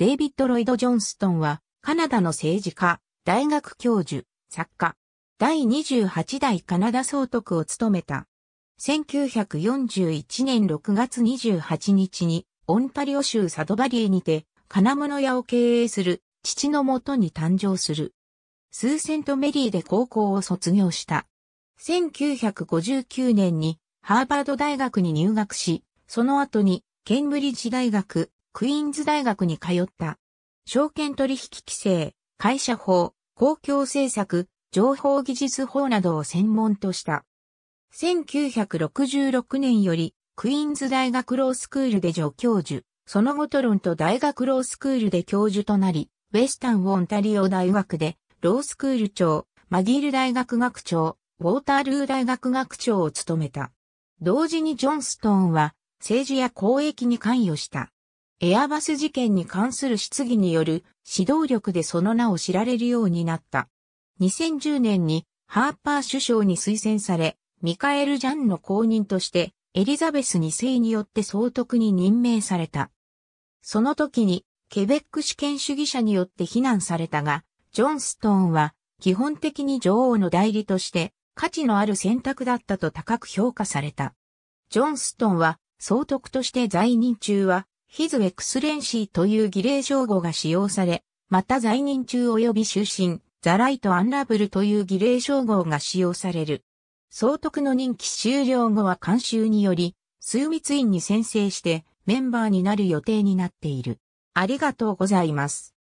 デイビッド・ロイド・ジョンストンは、カナダの政治家、大学教授、作家、第28代カナダ総督を務めた。1941年6月28日に、オンタリオ州サドバリエにて、金物屋を経営する父のもとに誕生する。スーセントメリーで高校を卒業した。1959年にハーバード大学に入学し、その後にケンブリッジ大学クイーンズ大学に通った。証券取引規制、会社法、公共政策、情報技術法などを専門とした。1966年より、クイーンズ大学ロースクールで助教授、その後トロント大学ロースクールで教授となり、ウェスタンオンタリオ大学で、ロースクール長、マギール大学学長、ウォータールー大学学長を務めた。同時にジョンストーンは、政治や公益に関与した。エアバス事件に関する質疑による指導力でその名を知られるようになった。2010年にハーパー首相に推薦され、ミカエル・ジャンの後任としてエリザベス2世によって総督に任命された。その時にケベック主権主義者によって非難されたが、ジョンストーンは基本的に女王の代理として価値のある選択だったと高く評価された。ジョンストーンは総督として在任中はヒズ・エクスレンシーという儀礼称号が使用され、また在任中及び終身、ザライト・アンラブルという儀礼称号が使用される。総督の任期終了後は監修により、枢密院に宣誓してメンバーになる予定になっている。ありがとうございます。